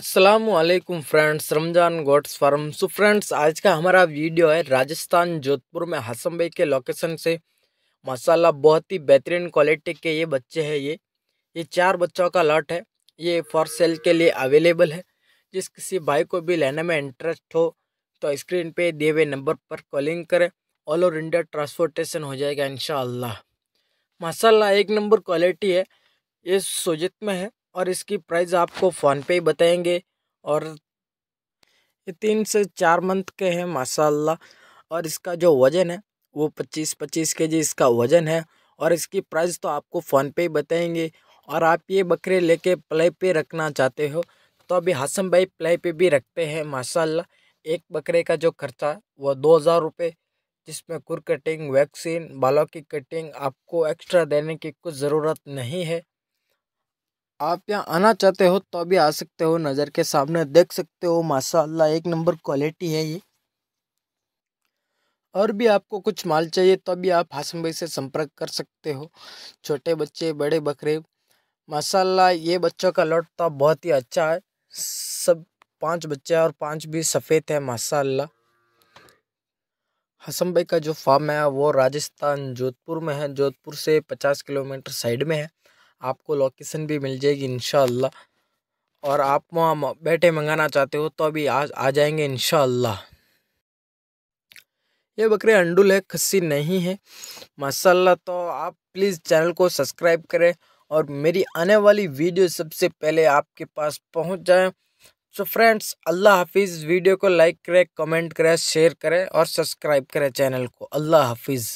Aslam friends Ramzan goats farm so friends आज का हमारा वीडियो है राजस्थान जोधपुर में हसम भाई के लोकेशन से माशाल्लाह बहुत ही बेहतरीन क्वालिटी के ये बच्चे हैं ये ये चार बच्चों का लॉट है ये फॉर सेल के लिए अवेलेबल है जिस किसी भाई को भी लेने में इंटरेस्ट हो तो स्क्रीन पे दिए हुए नंबर पर कॉलिंग करें ऑल ओवर इंडिया ट्रांसपोर्टेशन हो जाएगा इन माशाल्लाह एक नंबर क्वालिटी है ये सोजित में है और इसकी प्राइस आपको फ़ोन पे ही बताएंगे और ये तीन से चार मंथ के हैं माशाल्लाह और इसका जो वज़न है वो पच्चीस पच्चीस के जी इसका वज़न है और इसकी प्राइस तो आपको फ़ोन पे ही बताएंगे और आप ये बकरे लेके प्ले पे रखना चाहते हो तो अभी हसन भाई प्ले पे भी रखते हैं माशाल्लाह एक बकरे का जो खर्चा वो दो हज़ार रुपये जिसमें कुर कटिंग वैक्सीन बालों की कटिंग आपको एक्स्ट्रा देने की कुछ ज़रूरत नहीं है आप यहाँ आना चाहते हो तो अभी आ सकते हो नज़र के सामने देख सकते हो माशा एक नंबर क्वालिटी है ये और भी आपको कुछ माल चाहिए तो अभी आप हासम भाई से संपर्क कर सकते हो छोटे बच्चे बड़े बकरे माशाल्लाह ये बच्चों का लॉट तो बहुत ही अच्छा है सब पांच बच्चे और पांच भी सफ़ेद हैं माशाल्लाह हसम भाई का जो फार्म है वो राजस्थान जोधपुर में है जोधपुर से पचास किलोमीटर साइड में है आपको लोकेसन भी मिल जाएगी इन और आप वहाँ बैठे मंगाना चाहते हो तो अभी आज आ जाएंगे इन ये बकरे अंडुल है खस्सी नहीं है माशाला तो आप प्लीज़ चैनल को सब्सक्राइब करें और मेरी आने वाली वीडियो सबसे पहले आपके पास पहुंच जाए सो फ्रेंड्स अल्लाह हाफिज़ वीडियो को लाइक करें कमेंट करें शेयर करें और सब्सक्राइब करें चैनल को अल्लाह हाफिज़